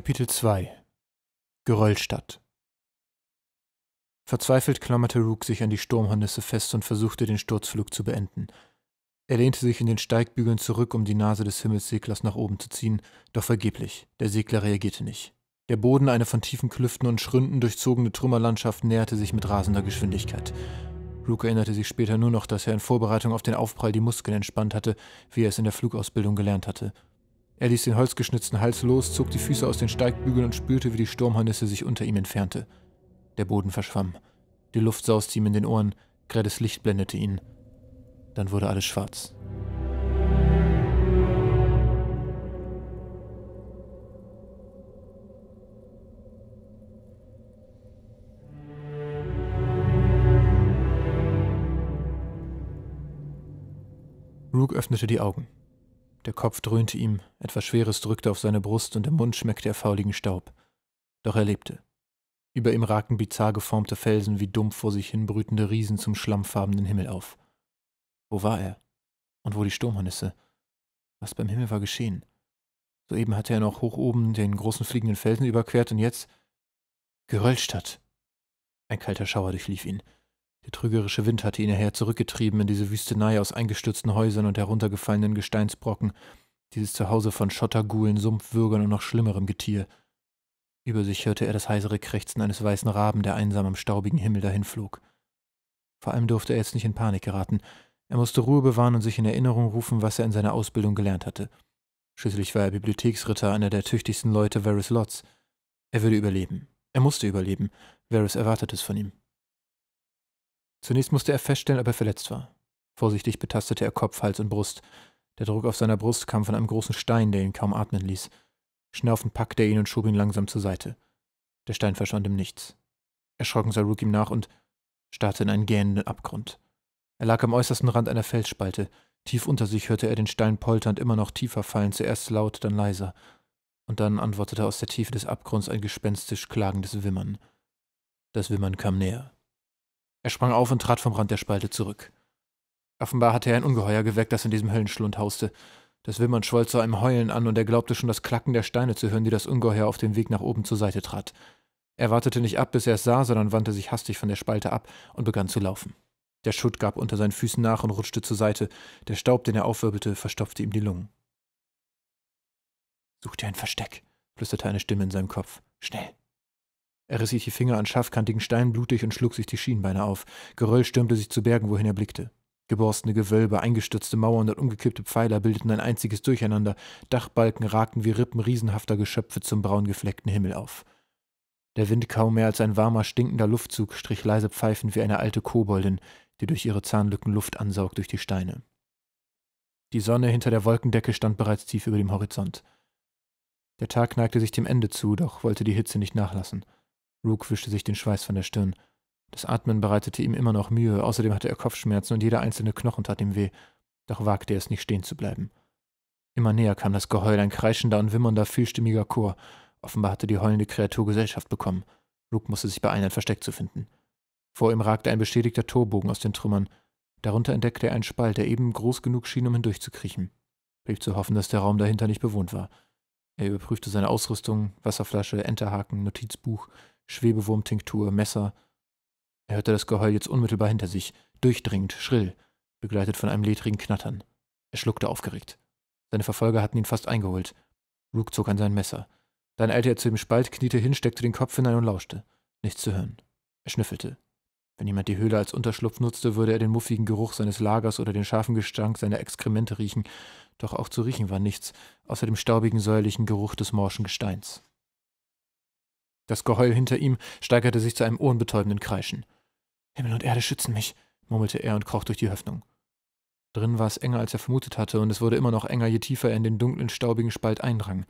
Kapitel 2 Geröllstadt Verzweifelt klammerte Rook sich an die Sturmhornisse fest und versuchte, den Sturzflug zu beenden. Er lehnte sich in den Steigbügeln zurück, um die Nase des Himmelsseglers nach oben zu ziehen, doch vergeblich, der Segler reagierte nicht. Der Boden, eine von tiefen Klüften und Schründen durchzogene Trümmerlandschaft, näherte sich mit rasender Geschwindigkeit. Rook erinnerte sich später nur noch, dass er in Vorbereitung auf den Aufprall die Muskeln entspannt hatte, wie er es in der Flugausbildung gelernt hatte – er ließ den holzgeschnitzten Hals los, zog die Füße aus den Steigbügeln und spürte, wie die Sturmharnisse sich unter ihm entfernte. Der Boden verschwamm. Die Luft sauste ihm in den Ohren, grelles Licht blendete ihn. Dann wurde alles schwarz. Rook öffnete die Augen. Der Kopf dröhnte ihm, etwas Schweres drückte auf seine Brust und im Mund schmeckte er fauligen Staub. Doch er lebte. Über ihm ragten bizarr geformte Felsen wie dumpf vor sich hin brütende Riesen zum schlammfarbenen Himmel auf. Wo war er? Und wo die Sturmhornisse? Was beim Himmel war geschehen? Soeben hatte er noch hoch oben den großen fliegenden Felsen überquert und jetzt. Geröllstadt! Ein kalter Schauer durchlief ihn. Der trügerische Wind hatte ihn daher zurückgetrieben in diese Wüstenei aus eingestürzten Häusern und heruntergefallenen Gesteinsbrocken, dieses Zuhause von Schottergulen, Sumpfwürgern und noch schlimmerem Getier. Über sich hörte er das heisere Krächzen eines weißen Raben, der einsam am staubigen Himmel dahinflog. Vor allem durfte er jetzt nicht in Panik geraten. Er musste Ruhe bewahren und sich in Erinnerung rufen, was er in seiner Ausbildung gelernt hatte. Schließlich war er Bibliotheksritter, einer der tüchtigsten Leute Varys Lots. Er würde überleben. Er musste überleben. Varys erwartete es von ihm. Zunächst musste er feststellen, ob er verletzt war. Vorsichtig betastete er Kopf, Hals und Brust. Der Druck auf seiner Brust kam von einem großen Stein, der ihn kaum atmen ließ. Schnaufend packte er ihn und schob ihn langsam zur Seite. Der Stein verschwand im Nichts. Erschrocken sah Rook ihm nach und starrte in einen gähnenden Abgrund. Er lag am äußersten Rand einer Felsspalte. Tief unter sich hörte er den Stein polternd immer noch tiefer fallen, zuerst laut, dann leiser. Und dann antwortete aus der Tiefe des Abgrunds ein gespenstisch klagendes Wimmern. Das Wimmern kam näher. Er sprang auf und trat vom Rand der Spalte zurück. Offenbar hatte er ein Ungeheuer geweckt, das in diesem Höllenschlund hauste. Das Wimmern schwoll zu einem Heulen an, und er glaubte schon das Klacken der Steine zu hören, die das Ungeheuer auf dem Weg nach oben zur Seite trat. Er wartete nicht ab, bis er es sah, sondern wandte sich hastig von der Spalte ab und begann zu laufen. Der Schutt gab unter seinen Füßen nach und rutschte zur Seite. Der Staub, den er aufwirbelte, verstopfte ihm die Lungen. Such dir ein Versteck, flüsterte eine Stimme in seinem Kopf. Schnell. Er riss sich die Finger an scharfkantigen Steinen blutig und schlug sich die Schienbeine auf. Geröll stürmte sich zu Bergen, wohin er blickte. Geborstene Gewölbe, eingestürzte Mauern und umgekippte Pfeiler bildeten ein einziges Durcheinander. Dachbalken ragten wie Rippen riesenhafter Geschöpfe zum braun gefleckten Himmel auf. Der Wind kaum mehr als ein warmer, stinkender Luftzug strich leise pfeifend wie eine alte Koboldin, die durch ihre Zahnlücken Luft ansaugt durch die Steine. Die Sonne hinter der Wolkendecke stand bereits tief über dem Horizont. Der Tag neigte sich dem Ende zu, doch wollte die Hitze nicht nachlassen. Rook wischte sich den Schweiß von der Stirn. Das Atmen bereitete ihm immer noch Mühe, außerdem hatte er Kopfschmerzen und jeder einzelne Knochen tat ihm weh, doch wagte er es nicht stehen zu bleiben. Immer näher kam das Geheul, ein kreischender und wimmernder, vielstimmiger Chor. Offenbar hatte die heulende Kreatur Gesellschaft bekommen. Luke musste sich beeilen, ein Versteck zu finden. Vor ihm ragte ein beschädigter Torbogen aus den Trümmern. Darunter entdeckte er einen Spalt, der eben groß genug schien, um hindurchzukriechen. Blieb zu hoffen, dass der Raum dahinter nicht bewohnt war. Er überprüfte seine Ausrüstung, Wasserflasche, Enterhaken, Notizbuch, Schwebewurmtinktur, Messer. Er hörte das Geheul jetzt unmittelbar hinter sich, durchdringend, schrill, begleitet von einem ledrigen Knattern. Er schluckte aufgeregt. Seine Verfolger hatten ihn fast eingeholt. Rook zog an sein Messer. Dann eilte er zu dem Spalt, kniete hin, steckte den Kopf hinein und lauschte. Nichts zu hören. Er schnüffelte. Wenn jemand die Höhle als Unterschlupf nutzte, würde er den muffigen Geruch seines Lagers oder den scharfen Gestank seiner Exkremente riechen, doch auch zu riechen war nichts, außer dem staubigen, säuerlichen Geruch des morschen Gesteins. Das Geheul hinter ihm steigerte sich zu einem ohrenbetäubenden Kreischen. Himmel und Erde schützen mich, murmelte er und kroch durch die Öffnung. Drin war es enger, als er vermutet hatte, und es wurde immer noch enger, je tiefer er in den dunklen, staubigen Spalt eindrang.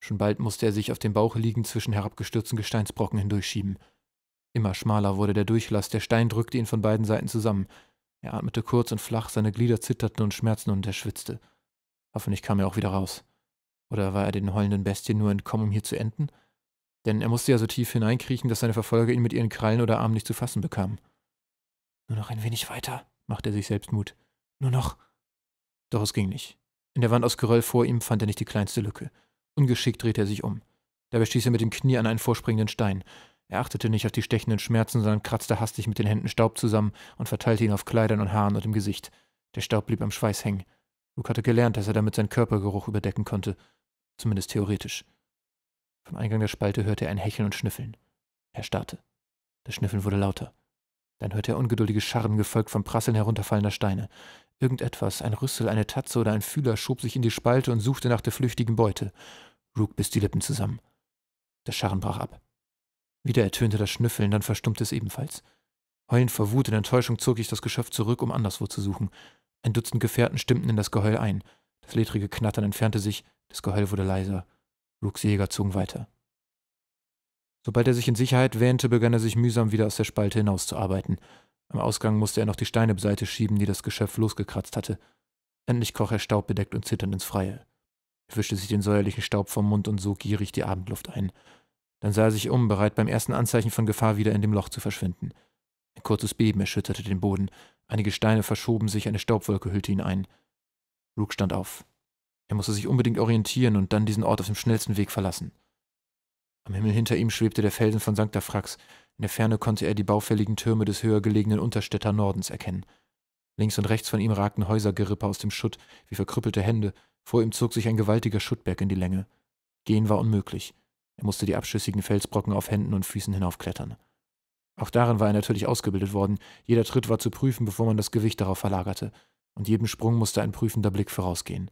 Schon bald musste er sich auf dem Bauch liegend zwischen herabgestürzten Gesteinsbrocken hindurchschieben. Immer schmaler wurde der Durchlass, der Stein drückte ihn von beiden Seiten zusammen. Er atmete kurz und flach, seine Glieder zitterten und schmerzten und er schwitzte. Hoffentlich kam er auch wieder raus. Oder war er den heulenden Bestien nur entkommen, um hier zu enden? Denn er musste ja so tief hineinkriechen, dass seine Verfolger ihn mit ihren Krallen oder Armen nicht zu fassen bekamen. Nur noch ein wenig weiter, machte er sich selbst Mut. Nur noch. Doch es ging nicht. In der Wand aus Geröll vor ihm fand er nicht die kleinste Lücke. Ungeschickt drehte er sich um. Dabei stieß er mit dem Knie an einen vorspringenden Stein. Er achtete nicht auf die stechenden Schmerzen, sondern kratzte hastig mit den Händen Staub zusammen und verteilte ihn auf Kleidern und Haaren und im Gesicht. Der Staub blieb am Schweiß hängen. Luke hatte gelernt, dass er damit seinen Körpergeruch überdecken konnte. Zumindest theoretisch. Vom Eingang der Spalte hörte er ein Hecheln und Schnüffeln. Er starrte. Das Schnüffeln wurde lauter. Dann hörte er ungeduldige Scharren, gefolgt vom Prasseln herunterfallender Steine. Irgendetwas, ein Rüssel, eine Tatze oder ein Fühler, schob sich in die Spalte und suchte nach der flüchtigen Beute. Rook biss die Lippen zusammen. Das Scharren brach ab. Wieder ertönte das Schnüffeln, dann verstummte es ebenfalls. Heulend vor Wut und Enttäuschung zog ich das Geschöpf zurück, um anderswo zu suchen. Ein Dutzend Gefährten stimmten in das Geheul ein. Das ledrige Knattern entfernte sich, das Geheul wurde leiser. Rooks Jäger zogen weiter. Sobald er sich in Sicherheit wähnte, begann er sich mühsam wieder aus der Spalte hinauszuarbeiten. Am Ausgang musste er noch die Steine beiseite schieben, die das Geschöpf losgekratzt hatte. Endlich kroch er staubbedeckt und zitternd ins Freie. Er wischte sich den säuerlichen Staub vom Mund und sog gierig die Abendluft ein. Dann sah er sich um, bereit beim ersten Anzeichen von Gefahr wieder in dem Loch zu verschwinden. Ein kurzes Beben erschütterte den Boden. Einige Steine verschoben sich, eine Staubwolke hüllte ihn ein. Rook stand auf. Er musste sich unbedingt orientieren und dann diesen Ort auf dem schnellsten Weg verlassen. Am Himmel hinter ihm schwebte der Felsen von St. Frax. In der Ferne konnte er die baufälligen Türme des höher gelegenen Unterstädter Nordens erkennen. Links und rechts von ihm ragten Häusergerippe aus dem Schutt, wie verkrüppelte Hände. Vor ihm zog sich ein gewaltiger Schuttberg in die Länge. Gehen war unmöglich. Er musste die abschüssigen Felsbrocken auf Händen und Füßen hinaufklettern. Auch darin war er natürlich ausgebildet worden. Jeder Tritt war zu prüfen, bevor man das Gewicht darauf verlagerte. Und jedem Sprung musste ein prüfender Blick vorausgehen.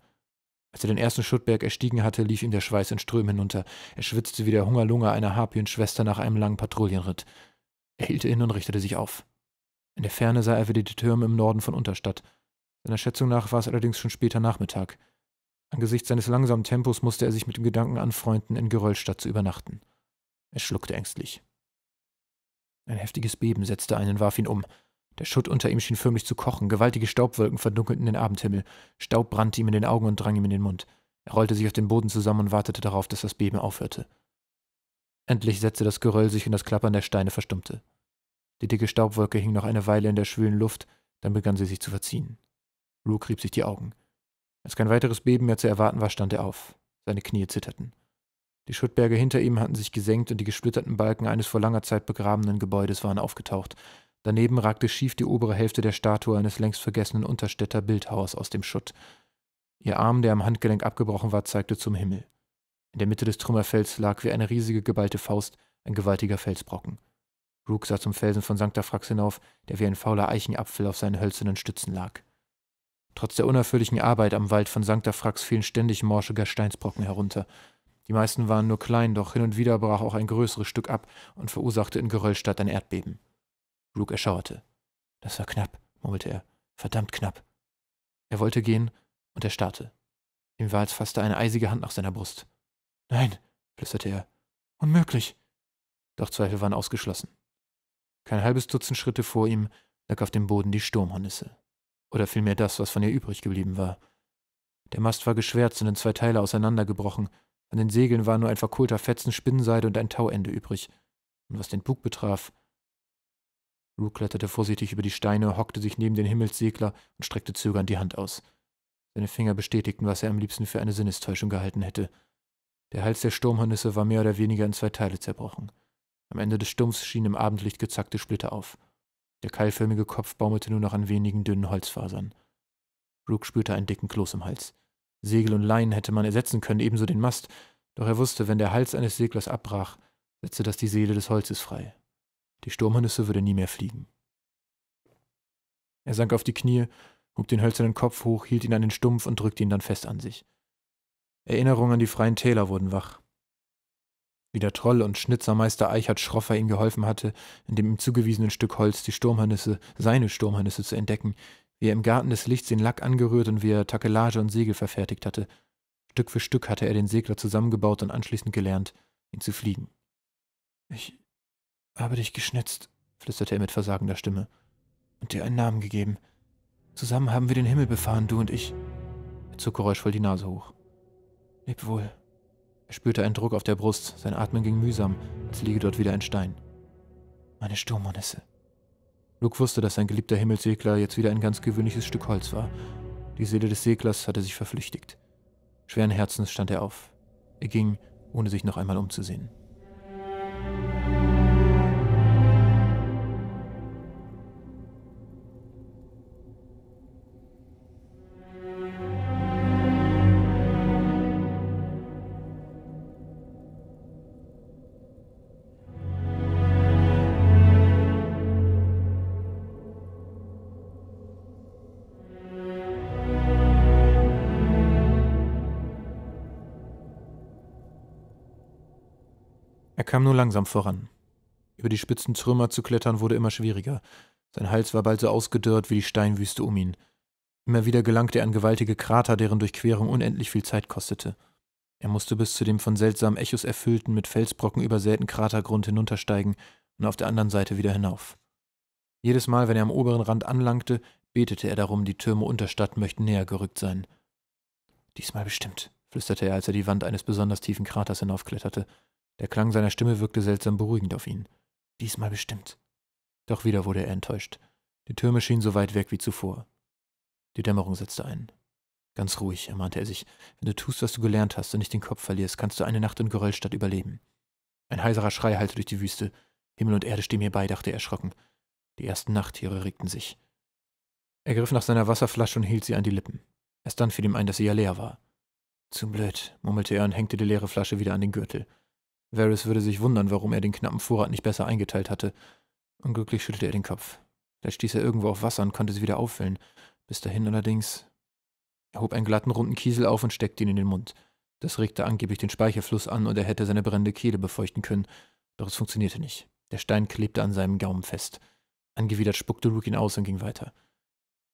Als er den ersten Schuttberg erstiegen hatte, lief ihm der Schweiß in Strömen hinunter. Er schwitzte wie der Hungerlunge einer Harpienschwester nach einem langen Patrouillenritt. Er hielt inne und richtete sich auf. In der Ferne sah er wieder die Türme im Norden von Unterstadt. Seiner Schätzung nach war es allerdings schon später Nachmittag. Angesichts seines langsamen Tempos musste er sich mit dem Gedanken anfreunden, in Geröllstadt zu übernachten. Er schluckte ängstlich. Ein heftiges Beben setzte einen, und warf ihn um. Der Schutt unter ihm schien förmlich zu kochen, gewaltige Staubwolken verdunkelten den Abendhimmel, Staub brannte ihm in den Augen und drang ihm in den Mund. Er rollte sich auf den Boden zusammen und wartete darauf, dass das Beben aufhörte. Endlich setzte das Geröll sich und das Klappern der Steine verstummte. Die dicke Staubwolke hing noch eine Weile in der schwülen Luft, dann begann sie sich zu verziehen. Luke rieb sich die Augen. Als kein weiteres Beben mehr zu erwarten war, stand er auf. Seine Knie zitterten. Die Schuttberge hinter ihm hatten sich gesenkt und die gesplitterten Balken eines vor langer Zeit begrabenen Gebäudes waren aufgetaucht. Daneben ragte schief die obere Hälfte der Statue eines längst vergessenen Unterstädter Bildhauers aus dem Schutt. Ihr Arm, der am Handgelenk abgebrochen war, zeigte zum Himmel. In der Mitte des Trümmerfelds lag wie eine riesige geballte Faust ein gewaltiger Felsbrocken. Rook sah zum Felsen von Sankta Frax hinauf, der wie ein fauler Eichenapfel auf seinen hölzernen Stützen lag. Trotz der unerfülllichen Arbeit am Wald von Sankta Frax fielen ständig morsche Gesteinsbrocken herunter. Die meisten waren nur klein, doch hin und wieder brach auch ein größeres Stück ab und verursachte in Geröllstadt ein Erdbeben. Luke erschauerte. Das war knapp, murmelte er. Verdammt knapp. Er wollte gehen, und er starrte. Ihm war, als fasste eine eisige Hand nach seiner Brust. Nein, flüsterte er. Unmöglich. Doch Zweifel waren ausgeschlossen. Kein halbes Dutzend Schritte vor ihm lag auf dem Boden die Sturmhornisse. Oder vielmehr das, was von ihr übrig geblieben war. Der Mast war geschwärzt und in zwei Teile auseinandergebrochen. An den Segeln war nur ein verkohlter Fetzen Spinnenseide und ein Tauende übrig. Und was den Bug betraf, Rue kletterte vorsichtig über die Steine, hockte sich neben den Himmelssegler und streckte zögernd die Hand aus. Seine Finger bestätigten, was er am liebsten für eine Sinnestäuschung gehalten hätte. Der Hals der Sturmhornisse war mehr oder weniger in zwei Teile zerbrochen. Am Ende des Stumpfs schienen im Abendlicht gezackte Splitter auf. Der keilförmige Kopf baumelte nur noch an wenigen dünnen Holzfasern. Rook spürte einen dicken Kloß im Hals. Segel und Leinen hätte man ersetzen können, ebenso den Mast, doch er wusste, wenn der Hals eines Seglers abbrach, setzte das die Seele des Holzes frei, die Sturmhornisse würde nie mehr fliegen. Er sank auf die Knie, hob den hölzernen Kopf hoch, hielt ihn an den Stumpf und drückte ihn dann fest an sich. Erinnerungen an die freien Täler wurden wach. Wie der Troll und Schnitzermeister Eichert Schroffer ihm geholfen hatte, in dem ihm zugewiesenen Stück Holz die Sturmhornisse, seine Sturmhornisse zu entdecken, wie er im Garten des Lichts den Lack angerührt und wie er Takelage und Segel verfertigt hatte. Stück für Stück hatte er den Segler zusammengebaut und anschließend gelernt, ihn zu fliegen. Ich, habe dich geschnitzt, flüsterte er mit versagender Stimme, und dir einen Namen gegeben. Zusammen haben wir den Himmel befahren, du und ich. Er zog geräuschvoll die Nase hoch. Leb wohl. Er spürte einen Druck auf der Brust, sein Atmen ging mühsam, als liege dort wieder ein Stein. Meine Sturmhornisse. Luke wusste, dass sein geliebter Himmelssegler jetzt wieder ein ganz gewöhnliches Stück Holz war. Die Seele des Seglers hatte sich verflüchtigt. Schweren Herzens stand er auf. Er ging, ohne sich noch einmal umzusehen. Er kam nur langsam voran. Über die spitzen Trümmer zu klettern wurde immer schwieriger. Sein Hals war bald so ausgedörrt wie die Steinwüste um ihn. Immer wieder gelangte er an gewaltige Krater, deren Durchquerung unendlich viel Zeit kostete. Er musste bis zu dem von seltsamen Echos erfüllten, mit Felsbrocken übersäten Kratergrund hinuntersteigen und auf der anderen Seite wieder hinauf. Jedes Mal, wenn er am oberen Rand anlangte, betete er darum, die Türme Unterstadt möchten näher gerückt sein. Diesmal bestimmt, flüsterte er, als er die Wand eines besonders tiefen Kraters hinaufkletterte. Der Klang seiner Stimme wirkte seltsam beruhigend auf ihn. Diesmal bestimmt. Doch wieder wurde er enttäuscht. Die Türme schienen so weit weg wie zuvor. Die Dämmerung setzte ein. Ganz ruhig, ermahnte er sich. Wenn du tust, was du gelernt hast und nicht den Kopf verlierst, kannst du eine Nacht in Geröllstadt überleben. Ein heiserer Schrei hallte durch die Wüste. Himmel und Erde stehen mir bei, dachte er erschrocken. Die ersten Nachttiere regten sich. Er griff nach seiner Wasserflasche und hielt sie an die Lippen. Erst dann fiel ihm ein, dass sie ja leer war. Zu blöd, murmelte er und hängte die leere Flasche wieder an den Gürtel. Varys würde sich wundern, warum er den knappen Vorrat nicht besser eingeteilt hatte. Unglücklich schüttelte er den Kopf. Vielleicht stieß er irgendwo auf Wasser und konnte es wieder auffüllen. Bis dahin allerdings. Er hob einen glatten, runden Kiesel auf und steckte ihn in den Mund. Das regte angeblich den Speicherfluss an und er hätte seine brennende Kehle befeuchten können. Doch es funktionierte nicht. Der Stein klebte an seinem Gaumen fest. Angewidert spuckte Luke ihn aus und ging weiter.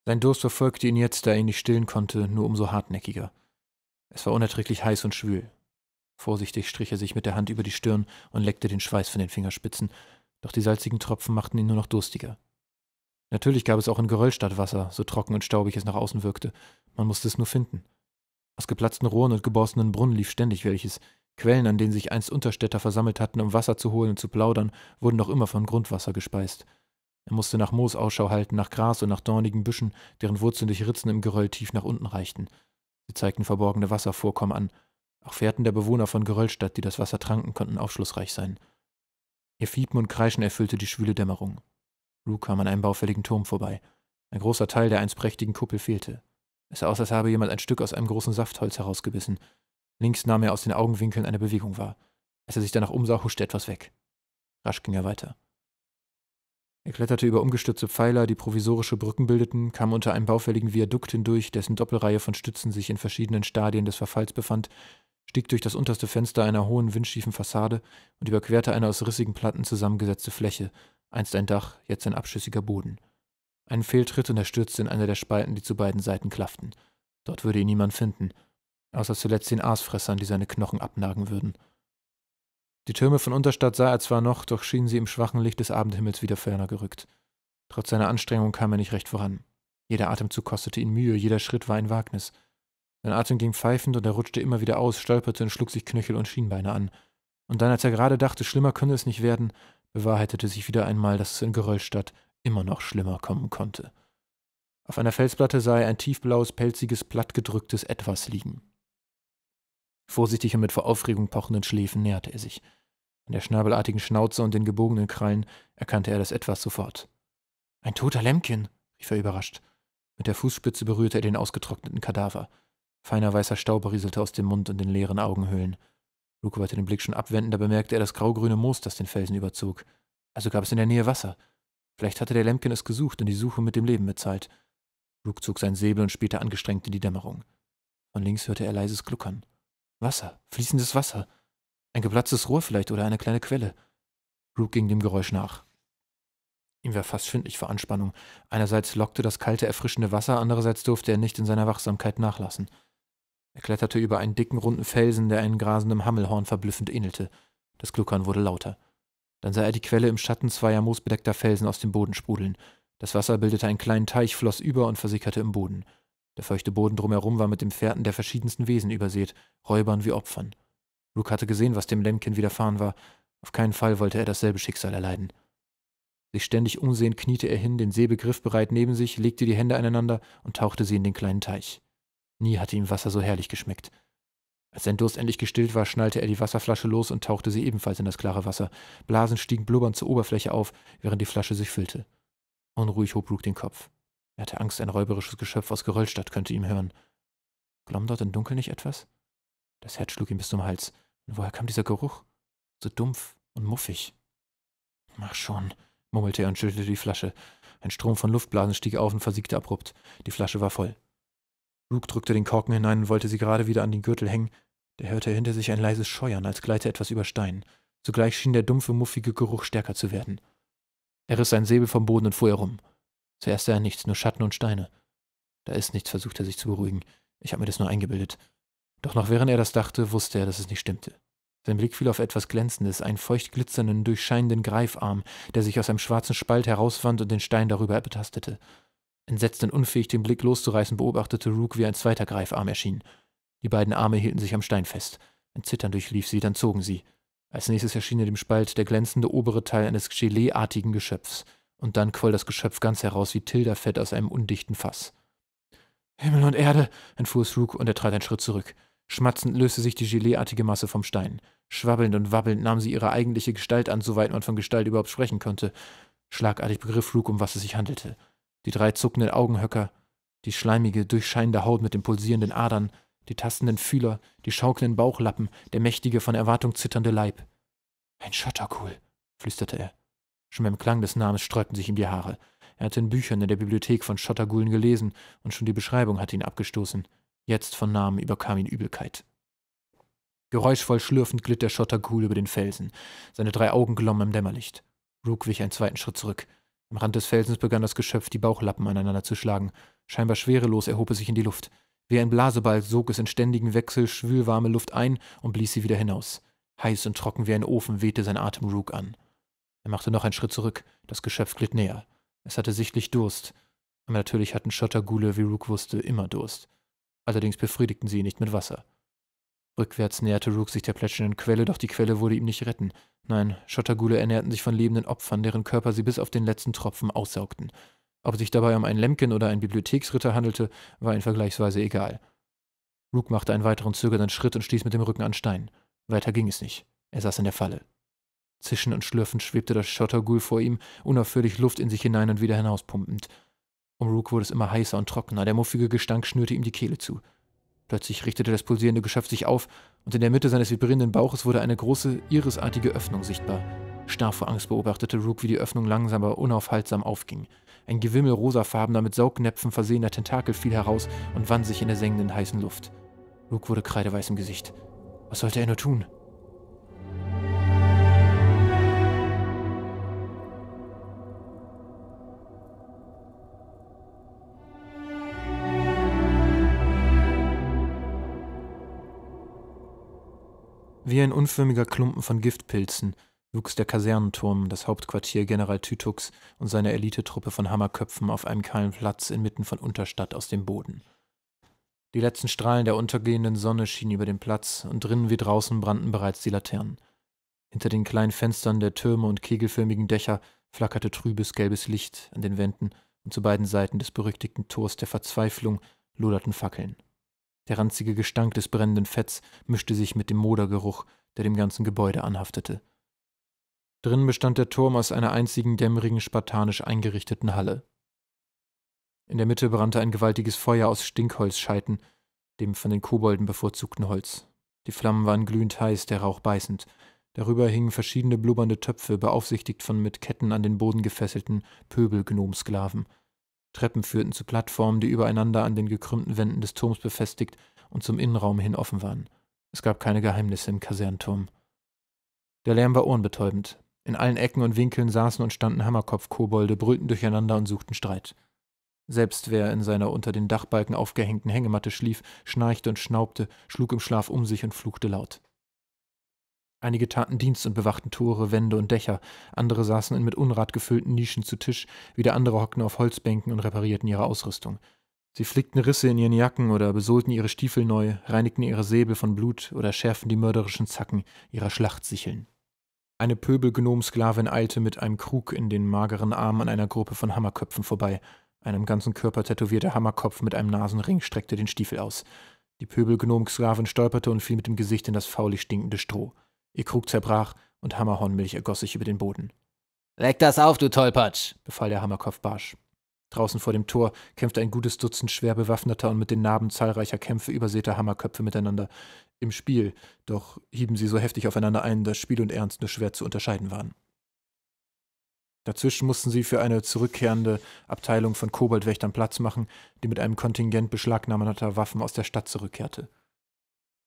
Sein Durst verfolgte ihn jetzt, da er ihn nicht stillen konnte, nur umso hartnäckiger. Es war unerträglich heiß und schwül. Vorsichtig strich er sich mit der Hand über die Stirn und leckte den Schweiß von den Fingerspitzen, doch die salzigen Tropfen machten ihn nur noch durstiger. Natürlich gab es auch in Geröllstadt Wasser, so trocken und staubig es nach außen wirkte. Man musste es nur finden. Aus geplatzten Rohren und geborstenen Brunnen lief ständig welches. Quellen, an denen sich einst Unterstädter versammelt hatten, um Wasser zu holen und zu plaudern, wurden noch immer von Grundwasser gespeist. Er musste nach Moos Ausschau halten, nach Gras und nach dornigen Büschen, deren Wurzeln durch Ritzen im Geröll tief nach unten reichten. Sie zeigten verborgene Wasservorkommen an, auch Fährten der Bewohner von Geröllstadt, die das Wasser tranken, konnten aufschlussreich sein. Ihr Fiepen und Kreischen erfüllte die schwüle Dämmerung. Lou kam an einem baufälligen Turm vorbei. Ein großer Teil der einst prächtigen Kuppel fehlte. Es sah aus, als habe jemand ein Stück aus einem großen Saftholz herausgebissen. Links nahm er aus den Augenwinkeln eine Bewegung wahr. Als er sich danach umsah, huschte etwas weg. Rasch ging er weiter. Er kletterte über umgestürzte Pfeiler, die provisorische Brücken bildeten, kam unter einem baufälligen Viadukt hindurch, dessen Doppelreihe von Stützen sich in verschiedenen Stadien des Verfalls befand, stieg durch das unterste Fenster einer hohen, windschiefen Fassade und überquerte eine aus rissigen Platten zusammengesetzte Fläche, einst ein Dach, jetzt ein abschüssiger Boden. Einen Fehltritt und er stürzte in einer der Spalten, die zu beiden Seiten klafften. Dort würde ihn niemand finden, außer zuletzt den Aasfressern, die seine Knochen abnagen würden. Die Türme von Unterstadt sah er zwar noch, doch schienen sie im schwachen Licht des Abendhimmels wieder ferner gerückt. Trotz seiner Anstrengung kam er nicht recht voran. Jeder Atemzug kostete ihn Mühe, jeder Schritt war ein Wagnis – sein Atem ging pfeifend und er rutschte immer wieder aus, stolperte und schlug sich Knöchel und Schienbeine an. Und dann, als er gerade dachte, schlimmer könne es nicht werden, bewahrheitete sich wieder einmal, dass es in Geröllstadt immer noch schlimmer kommen konnte. Auf einer Felsplatte sah er ein tiefblaues, pelziges, plattgedrücktes Etwas liegen. Vorsichtig und mit vor Aufregung pochenden Schläfen näherte er sich. An der schnabelartigen Schnauze und den gebogenen Krallen erkannte er das Etwas sofort. Ein toter Lämmchen, rief er überrascht. Mit der Fußspitze berührte er den ausgetrockneten Kadaver. Feiner weißer Staub rieselte aus dem Mund und den leeren Augenhöhlen. Luke wollte den Blick schon abwenden, da bemerkte er das graugrüne Moos, das den Felsen überzog. Also gab es in der Nähe Wasser. Vielleicht hatte der Lemken es gesucht und die Suche mit dem Leben bezahlt. Luke zog seinen Säbel und spähte angestrengt in die Dämmerung. Von links hörte er leises Gluckern. Wasser, fließendes Wasser. Ein geplatztes Rohr vielleicht oder eine kleine Quelle. Luke ging dem Geräusch nach. Ihm war fast schwindlig vor Anspannung. Einerseits lockte das kalte, erfrischende Wasser, andererseits durfte er nicht in seiner Wachsamkeit nachlassen. Er kletterte über einen dicken, runden Felsen, der einem grasenden Hammelhorn verblüffend ähnelte. Das Gluckern wurde lauter. Dann sah er die Quelle im Schatten zweier moosbedeckter Felsen aus dem Boden sprudeln. Das Wasser bildete einen kleinen Teich, floss über und versickerte im Boden. Der feuchte Boden drumherum war mit den Pferden der verschiedensten Wesen übersät, Räubern wie Opfern. Luke hatte gesehen, was dem Lemkin widerfahren war. Auf keinen Fall wollte er dasselbe Schicksal erleiden. Sich ständig umsehend kniete er hin, den Säbelgriff bereit neben sich, legte die Hände aneinander und tauchte sie in den kleinen Teich. Nie hatte ihm Wasser so herrlich geschmeckt. Als sein Durst endlich gestillt war, schnallte er die Wasserflasche los und tauchte sie ebenfalls in das klare Wasser. Blasen stiegen blubbernd zur Oberfläche auf, während die Flasche sich füllte. Unruhig hob Luke den Kopf. Er hatte Angst, ein räuberisches Geschöpf aus Geröllstadt könnte ihm hören. Glomm dort im Dunkeln nicht etwas? Das Herz schlug ihm bis zum Hals. Und woher kam dieser Geruch? So dumpf und muffig. Mach schon, murmelte er und schüttelte die Flasche. Ein Strom von Luftblasen stieg auf und versiegte abrupt. Die Flasche war voll. Luke drückte den Korken hinein und wollte sie gerade wieder an den Gürtel hängen, da hörte er hinter sich ein leises Scheuern, als gleite etwas über Stein. Zugleich schien der dumpfe, muffige Geruch stärker zu werden. Er riss seinen Säbel vom Boden und fuhr herum. Zuerst sah er nichts, nur Schatten und Steine. Da ist nichts, versuchte er sich zu beruhigen. Ich habe mir das nur eingebildet. Doch noch während er das dachte, wusste er, dass es nicht stimmte. Sein Blick fiel auf etwas Glänzendes, einen feucht glitzernden, durchscheinenden Greifarm, der sich aus einem schwarzen Spalt herauswand und den Stein darüber betastete. Entsetzt und unfähig, den Blick loszureißen, beobachtete Rook, wie ein zweiter Greifarm erschien. Die beiden Arme hielten sich am Stein fest. Ein Zittern durchlief sie, dann zogen sie. Als nächstes erschien in dem Spalt der glänzende obere Teil eines Geleeartigen Geschöpfs. Und dann quoll das Geschöpf ganz heraus wie Tilderfett aus einem undichten Fass. Himmel und Erde! entfuhr es Rook und er trat einen Schritt zurück. Schmatzend löste sich die geleeartige Masse vom Stein. Schwabbelnd und wabbelnd nahm sie ihre eigentliche Gestalt an, soweit man von Gestalt überhaupt sprechen konnte. Schlagartig begriff Rook, um was es sich handelte. Die drei zuckenden Augenhöcker, die schleimige, durchscheinende Haut mit den pulsierenden Adern, die tastenden Fühler, die schaukelnden Bauchlappen, der mächtige, von Erwartung zitternde Leib. Ein Schotterkuhl, flüsterte er. Schon beim Klang des Namens sträubten sich ihm die Haare. Er hatte in Büchern in der Bibliothek von Schottergulen gelesen und schon die Beschreibung hatte ihn abgestoßen. Jetzt von Namen überkam ihn Übelkeit. Geräuschvoll schlürfend glitt der Schottergul über den Felsen, seine drei Augen glommen im Dämmerlicht. Rook wich einen zweiten Schritt zurück. Am Rand des Felsens begann das Geschöpf, die Bauchlappen aneinander zu schlagen. Scheinbar schwerelos erhob es sich in die Luft. Wie ein Blasebalg sog es in ständigem Wechsel schwülwarme Luft ein und blies sie wieder hinaus. Heiß und trocken wie ein Ofen wehte sein Atem Rook an. Er machte noch einen Schritt zurück. Das Geschöpf glitt näher. Es hatte sichtlich Durst. Aber natürlich hatten Schottergule, wie Rook wusste, immer Durst. Allerdings befriedigten sie ihn nicht mit Wasser. Rückwärts näherte Rook sich der plätschenden Quelle, doch die Quelle wurde ihm nicht retten. Nein, Schottergule ernährten sich von lebenden Opfern, deren Körper sie bis auf den letzten Tropfen aussaugten. Ob es sich dabei um einen Lemkin oder einen Bibliotheksritter handelte, war ihm vergleichsweise egal. Rook machte einen weiteren zögernden Schritt und stieß mit dem Rücken an Stein. Weiter ging es nicht. Er saß in der Falle. Zischen und schlürfend schwebte das Schottergul vor ihm, unaufhörlich Luft in sich hinein und wieder hinauspumpend. Um Rook wurde es immer heißer und trockener, der muffige Gestank schnürte ihm die Kehle zu. Plötzlich richtete das pulsierende Geschöpf sich auf und in der Mitte seines vibrierenden Bauches wurde eine große, irisartige Öffnung sichtbar. Starr vor Angst beobachtete Rook, wie die Öffnung langsam aber unaufhaltsam aufging. Ein Gewimmel rosafarbener, mit Saugnäpfen versehener Tentakel fiel heraus und wand sich in der sengenden heißen Luft. Rook wurde kreideweiß im Gesicht. Was sollte er nur tun? Wie ein unförmiger Klumpen von Giftpilzen wuchs der Kasernenturm, das Hauptquartier General Tütux und seiner Elitetruppe von Hammerköpfen auf einem kahlen Platz inmitten von Unterstadt aus dem Boden. Die letzten Strahlen der untergehenden Sonne schienen über den Platz, und drinnen wie draußen brannten bereits die Laternen. Hinter den kleinen Fenstern der Türme und kegelförmigen Dächer flackerte trübes gelbes Licht an den Wänden, und zu beiden Seiten des berüchtigten Tors der Verzweiflung loderten Fackeln. Der ranzige Gestank des brennenden Fetts mischte sich mit dem Modergeruch, der dem ganzen Gebäude anhaftete. Drin bestand der Turm aus einer einzigen dämmerigen spartanisch eingerichteten Halle. In der Mitte brannte ein gewaltiges Feuer aus Stinkholzscheiten, dem von den Kobolden bevorzugten Holz. Die Flammen waren glühend heiß, der Rauch beißend. Darüber hingen verschiedene blubbernde Töpfe, beaufsichtigt von mit Ketten an den Boden gefesselten Pöbelgnomsklaven. Treppen führten zu Plattformen, die übereinander an den gekrümmten Wänden des Turms befestigt und zum Innenraum hin offen waren. Es gab keine Geheimnisse im Kasernturm. Der Lärm war ohrenbetäubend. In allen Ecken und Winkeln saßen und standen Hammerkopf-Kobolde, brüllten durcheinander und suchten Streit. Selbst wer in seiner unter den Dachbalken aufgehängten Hängematte schlief, schnarchte und schnaubte, schlug im Schlaf um sich und fluchte laut. Einige taten Dienst und bewachten Tore, Wände und Dächer, andere saßen in mit Unrat gefüllten Nischen zu Tisch, wieder andere hockten auf Holzbänken und reparierten ihre Ausrüstung. Sie flickten Risse in ihren Jacken oder besohlten ihre Stiefel neu, reinigten ihre Säbel von Blut oder schärften die mörderischen Zacken ihrer Schlachtsicheln. Eine Pöbelgnom-Sklavin eilte mit einem Krug in den mageren Armen an einer Gruppe von Hammerköpfen vorbei. Ein am ganzen Körper tätowierter Hammerkopf mit einem Nasenring streckte den Stiefel aus. Die Pöbelgnom-Sklavin stolperte und fiel mit dem Gesicht in das faulig stinkende Stroh. Ihr Krug zerbrach und Hammerhornmilch ergoss sich über den Boden. Leck das auf, du Tollpatsch! befahl der Hammerkopf barsch. Draußen vor dem Tor kämpfte ein gutes Dutzend schwer bewaffneter und mit den Narben zahlreicher Kämpfe übersäter Hammerköpfe miteinander im Spiel, doch hieben sie so heftig aufeinander ein, dass Spiel und Ernst nur schwer zu unterscheiden waren. Dazwischen mussten sie für eine zurückkehrende Abteilung von Koboldwächtern Platz machen, die mit einem Kontingent beschlagnahmter Waffen aus der Stadt zurückkehrte.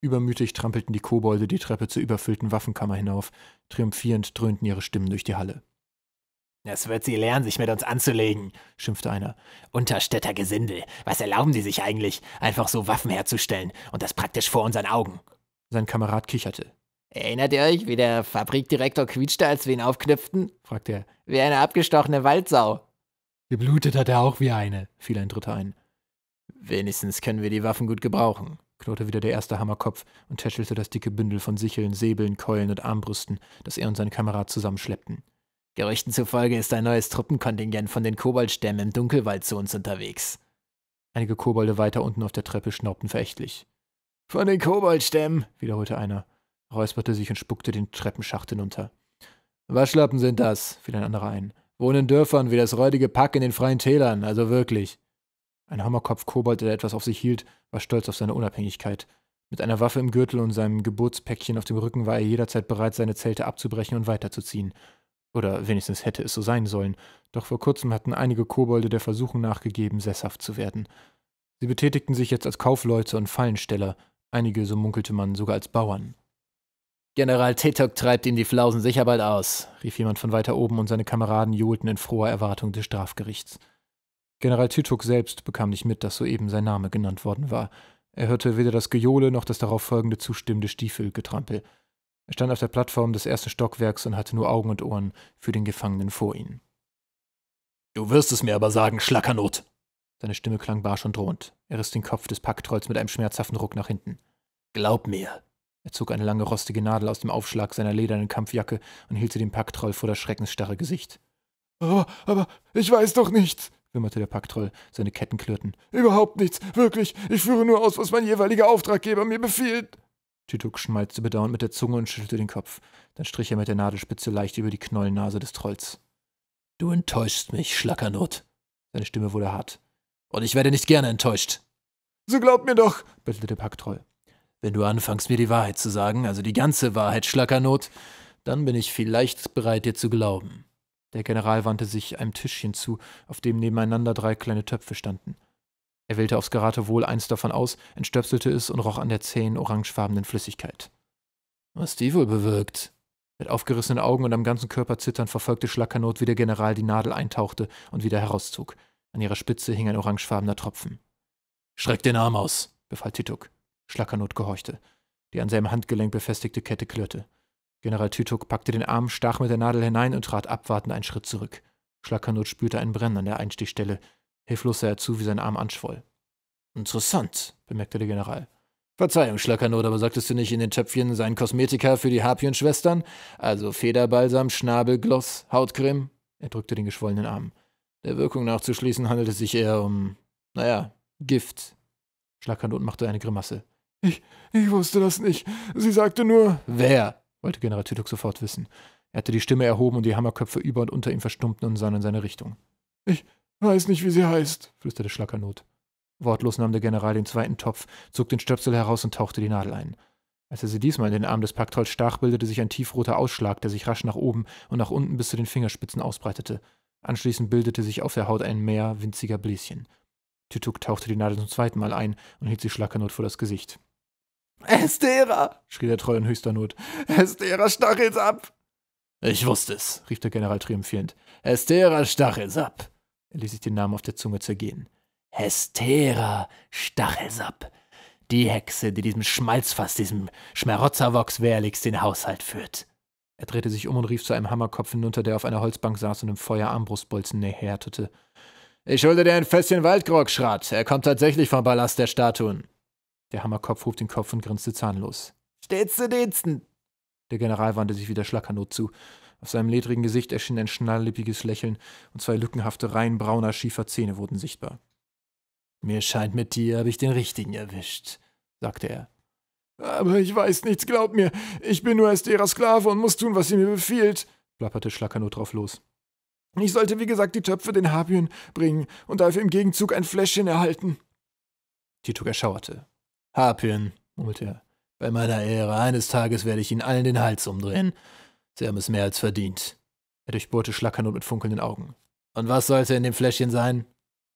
Übermütig trampelten die Kobolde die Treppe zur überfüllten Waffenkammer hinauf. Triumphierend dröhnten ihre Stimmen durch die Halle. Es wird sie lernen, sich mit uns anzulegen, schimpfte einer. Unterstädter Gesindel, was erlauben die sich eigentlich, einfach so Waffen herzustellen und das praktisch vor unseren Augen? Sein Kamerad kicherte. Erinnert ihr euch, wie der Fabrikdirektor quietschte, als wir ihn aufknüpften? fragte er. Wie eine abgestochene Waldsau. Geblutet hat er auch wie eine, fiel ein Dritter ein. Wenigstens können wir die Waffen gut gebrauchen, knurrte wieder der erste Hammerkopf und täschelte das dicke Bündel von Sicheln, Säbeln, Keulen und Armbrüsten, das er und sein Kamerad zusammenschleppten. Gerüchten zufolge ist ein neues Truppenkontingent von den Koboldstämmen im Dunkelwald zu uns unterwegs. Einige Kobolde weiter unten auf der Treppe schnaubten verächtlich. Von den Koboldstämmen, wiederholte einer, räusperte sich und spuckte den Treppenschacht hinunter. Waschlappen sind das, fiel ein anderer ein. Wohnen Dörfern wie das räudige Pack in den freien Tälern, also wirklich. Ein Hammerkopf-Kobold, der etwas auf sich hielt, war stolz auf seine Unabhängigkeit. Mit einer Waffe im Gürtel und seinem Geburtspäckchen auf dem Rücken war er jederzeit bereit, seine Zelte abzubrechen und weiterzuziehen. Oder wenigstens hätte es so sein sollen, doch vor kurzem hatten einige Kobolde der Versuchung nachgegeben, sesshaft zu werden. Sie betätigten sich jetzt als Kaufleute und Fallensteller, einige, so munkelte man, sogar als Bauern. General Tetok treibt ihm die Flausen sicher bald aus, rief jemand von weiter oben und seine Kameraden johlten in froher Erwartung des Strafgerichts. General Tütschuk selbst bekam nicht mit, dass soeben sein Name genannt worden war. Er hörte weder das Gejohle noch das darauf folgende zustimmende Stiefelgetrampel. Er stand auf der Plattform des ersten Stockwerks und hatte nur Augen und Ohren für den Gefangenen vor ihm. Du wirst es mir aber sagen, Schlackernot! Seine Stimme klang barsch und drohend. Er riss den Kopf des Packtrolls mit einem schmerzhaften Ruck nach hinten. Glaub mir! Er zog eine lange rostige Nadel aus dem Aufschlag seiner ledernen Kampfjacke und hielt sie dem Packtroll vor das schreckensstarre Gesicht. Oh, aber ich weiß doch nichts! wimmerte der Packtroll, seine Ketten klirrten. Überhaupt nichts, wirklich. Ich führe nur aus, was mein jeweiliger Auftraggeber mir befiehlt. Tütuk schmalzte bedauernd mit der Zunge und schüttelte den Kopf. Dann strich er mit der Nadelspitze leicht über die Knollennase des Trolls. Du enttäuschst mich, Schlackernot. Seine Stimme wurde hart. Und ich werde nicht gerne enttäuscht. So glaubt mir doch, bettelte der Packtroll. Wenn du anfängst, mir die Wahrheit zu sagen, also die ganze Wahrheit, Schlackernot, dann bin ich vielleicht bereit, dir zu glauben. Der General wandte sich einem Tischchen zu, auf dem nebeneinander drei kleine Töpfe standen. Er wählte aufs Geratewohl eins davon aus, entstöpselte es und roch an der zähen, orangefarbenen Flüssigkeit. Was die wohl bewirkt? Mit aufgerissenen Augen und am ganzen Körper zitternd verfolgte Schlackernot, wie der General die Nadel eintauchte und wieder herauszog. An ihrer Spitze hing ein orangefarbener Tropfen. Schreck den Arm aus, befahl Tituk. Schlackernot gehorchte. Die an seinem Handgelenk befestigte Kette klirrte. General Tütuk packte den Arm, stach mit der Nadel hinein und trat abwartend einen Schritt zurück. Schlackernot spürte ein Brennen an der Einstichstelle. Hilflos sah er zu, wie sein Arm anschwoll. Interessant, bemerkte der General. Verzeihung, Schlackernot, aber sagtest du nicht, in den Töpfchen seien Kosmetika für die Harpien-Schwestern? Also Federbalsam, Schnabelgloss, Hautcreme? Er drückte den geschwollenen Arm. Der Wirkung nachzuschließen handelte es sich eher um, naja, Gift. Schlackernot machte eine Grimasse. Ich, ich wusste das nicht. Sie sagte nur. Wer? wollte General Tüdok sofort wissen. Er hatte die Stimme erhoben und die Hammerköpfe über und unter ihm verstummten und sahen in seine Richtung. Ich weiß nicht, wie sie heißt, flüsterte Schlackernot. Wortlos nahm der General den zweiten Topf, zog den Stöpsel heraus und tauchte die Nadel ein. Als er sie diesmal in den Arm des Paktrolls stach, bildete sich ein tiefroter Ausschlag, der sich rasch nach oben und nach unten bis zu den Fingerspitzen ausbreitete. Anschließend bildete sich auf der Haut ein Meer winziger Bläschen. Tütuk tauchte die Nadel zum zweiten Mal ein und hielt sie Schlackernot vor das Gesicht. Estera! schrie der Troll in höchster Not. Estera, stachelt's ab! Ich wusste es, rief der General triumphierend. Estera, stachelsapp! Er ließ sich den Namen auf der Zunge zergehen. Estera, stachelsapp! Die Hexe, die diesem Schmalzfass, diesem Schmerotzervox Werlix den Haushalt führt. Er drehte sich um und rief zu einem Hammerkopf hinunter, der auf einer Holzbank saß und im Feuer Armbrustbolzen nähertete. Ich schulde dir ein Fässchen Waldgrog, Schrat. Er kommt tatsächlich vom Ballast der Statuen. Der Hammerkopf hob den Kopf und grinste zahnlos. Stets zu Diensten! Der General wandte sich wieder Schlackernot zu. Auf seinem ledrigen Gesicht erschien ein schnalllippiges Lächeln und zwei lückenhafte Reihen brauner, schiefer Zähne wurden sichtbar. Mir scheint, mit dir habe ich den richtigen erwischt, sagte er. Aber ich weiß nichts, glaub mir. Ich bin nur erst ihrer Sklave und muss tun, was sie mir befiehlt, plapperte Schlackernot drauf los. Ich sollte, wie gesagt, die Töpfe den Habien bringen und dafür im Gegenzug ein Fläschchen erhalten. Tituk erschauerte. Harpien, murmelte er, bei meiner Ehre, eines Tages werde ich Ihnen allen den Hals umdrehen. Sie haben es mehr als verdient. Er durchbohrte Schlackernot mit funkelnden Augen. Und was sollte in dem Fläschchen sein?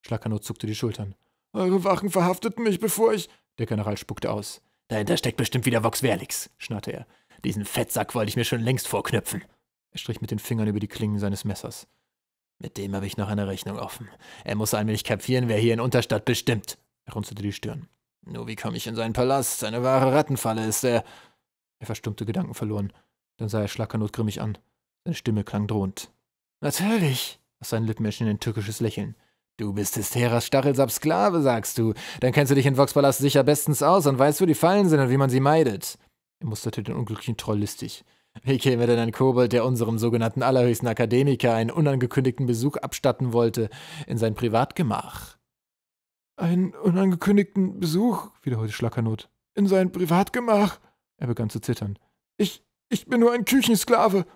Schlackernot zuckte die Schultern. Eure Wachen verhafteten mich, bevor ich. Der General spuckte aus. Dahinter steckt bestimmt wieder Vox Verlix, schnarrte er. Diesen Fettsack wollte ich mir schon längst vorknöpfen. Er strich mit den Fingern über die Klingen seines Messers. Mit dem habe ich noch eine Rechnung offen. Er muss allmählich kapieren, wer hier in Unterstadt bestimmt. Er runzelte die Stirn. Nur wie komme ich in seinen Palast? Eine wahre Rattenfalle ist er. Er verstummte Gedanken verloren. Dann sah er Schlackernot grimmig an. Seine Stimme klang drohend. Natürlich! Aus seinen Lippenmenschen in ein tückisches Lächeln. Du bist Hysteras Stachelsaps Sklave, sagst du. Dann kennst du dich in Voxpalast sicher bestens aus und weißt, wo die Fallen sind und wie man sie meidet. Er musterte den unglücklichen Troll listig. Wie käme denn ein Kobold, der unserem sogenannten allerhöchsten Akademiker einen unangekündigten Besuch abstatten wollte, in sein Privatgemach? einen unangekündigten Besuch, wiederholte Schlackernot, in sein Privatgemach. Er begann zu zittern. Ich, ich bin nur ein Küchensklave.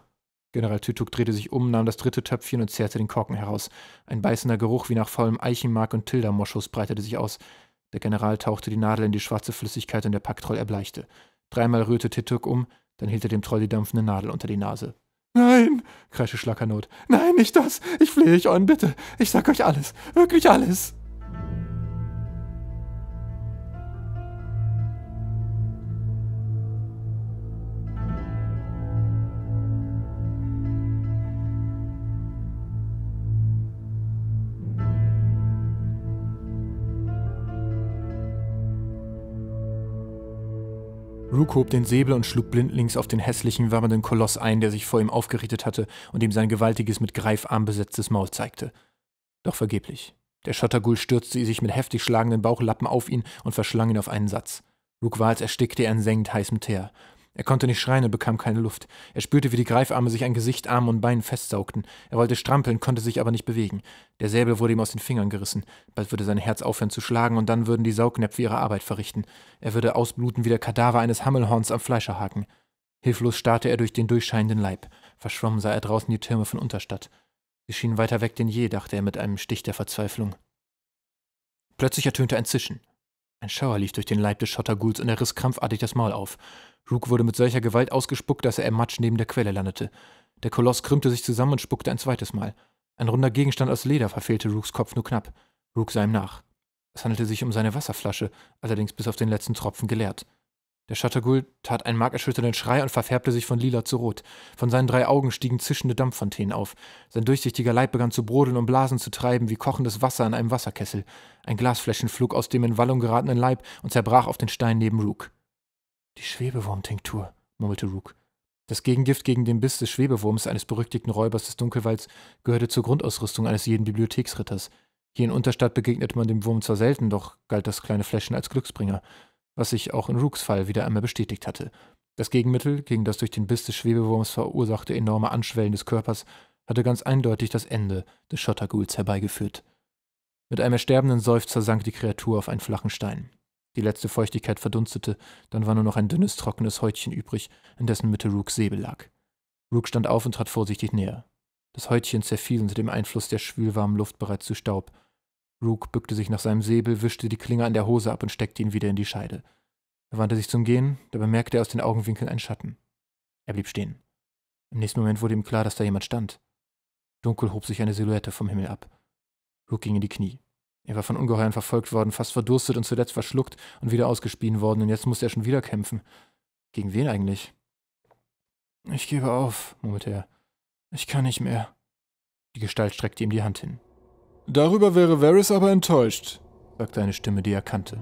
General Tütuk drehte sich um, nahm das dritte Töpfchen und zerrte den Korken heraus. Ein beißender Geruch wie nach vollem Eichenmark und Tildamoschus breitete sich aus. Der General tauchte die Nadel in die schwarze Flüssigkeit und der Packtroll erbleichte. Dreimal rührte Tütuk um, dann hielt er dem Troll die dampfende Nadel unter die Nase. Nein, kreischte Schlackernot. Nein, nicht das. Ich flehe euch an, bitte. Ich sag euch alles. Wirklich alles. Rook hob den Säbel und schlug blindlings auf den hässlichen, wärmenden Koloss ein, der sich vor ihm aufgerichtet hatte und ihm sein gewaltiges, mit Greifarm besetztes Maul zeigte. Doch vergeblich. Der Schottergul stürzte sich mit heftig schlagenden Bauchlappen auf ihn und verschlang ihn auf einen Satz. Rook Wals erstickte er in sengend heißem Teer. Er konnte nicht schreien und bekam keine Luft. Er spürte, wie die Greifarme sich an Gesicht, Arm und Beinen festsaugten. Er wollte strampeln, konnte sich aber nicht bewegen. Der Säbel wurde ihm aus den Fingern gerissen. Bald würde sein Herz aufhören zu schlagen und dann würden die Saugnäpfe ihre Arbeit verrichten. Er würde ausbluten wie der Kadaver eines Hammelhorns am Fleischerhaken. Hilflos starrte er durch den durchscheinenden Leib. Verschwommen sah er draußen die Türme von Unterstadt. Sie schienen weiter weg denn je, dachte er mit einem Stich der Verzweiflung. Plötzlich ertönte ein Zischen. Ein Schauer lief durch den Leib des Schotterguls und er riss krampfartig das Maul auf. Rook wurde mit solcher Gewalt ausgespuckt, dass er im Matsch neben der Quelle landete. Der Koloss krümmte sich zusammen und spuckte ein zweites Mal. Ein runder Gegenstand aus Leder verfehlte Rooks Kopf nur knapp. Rook sah ihm nach. Es handelte sich um seine Wasserflasche, allerdings bis auf den letzten Tropfen geleert. Der Shattergul tat einen markerschütternden Schrei und verfärbte sich von lila zu rot. Von seinen drei Augen stiegen zischende Dampffontänen auf. Sein durchsichtiger Leib begann zu brodeln und Blasen zu treiben wie kochendes Wasser in einem Wasserkessel. Ein Glasfläschchen flog aus dem in Wallung geratenen Leib und zerbrach auf den Stein neben Rook. Die Schwebewurmtinktur, murmelte Rook. Das Gegengift gegen den Biss des Schwebewurms eines berüchtigten Räubers des Dunkelwalds gehörte zur Grundausrüstung eines jeden Bibliotheksritters. Hier in Unterstadt begegnete man dem Wurm zwar selten, doch galt das kleine Fläschchen als Glücksbringer, was sich auch in Rooks Fall wieder einmal bestätigt hatte. Das Gegenmittel gegen das durch den Biss des Schwebewurms verursachte enorme Anschwellen des Körpers hatte ganz eindeutig das Ende des Schotterguls herbeigeführt. Mit einem ersterbenden Seufzer sank die Kreatur auf einen flachen Stein. Die letzte Feuchtigkeit verdunstete, dann war nur noch ein dünnes, trockenes Häutchen übrig, in dessen Mitte Rooks Säbel lag. Rook stand auf und trat vorsichtig näher. Das Häutchen zerfiel unter dem Einfluss der schwülwarmen Luft bereits zu Staub. Rook bückte sich nach seinem Säbel, wischte die Klinge an der Hose ab und steckte ihn wieder in die Scheide. Er wandte sich zum Gehen, da bemerkte er aus den Augenwinkeln einen Schatten. Er blieb stehen. Im nächsten Moment wurde ihm klar, dass da jemand stand. Dunkel hob sich eine Silhouette vom Himmel ab. Rook ging in die Knie. Er war von Ungeheuern verfolgt worden, fast verdurstet und zuletzt verschluckt und wieder ausgespien worden, und jetzt musste er schon wieder kämpfen. Gegen wen eigentlich? Ich gebe auf, murmelte er. Ich kann nicht mehr. Die Gestalt streckte ihm die Hand hin. Darüber wäre Varys aber enttäuscht, sagte eine Stimme, die er kannte.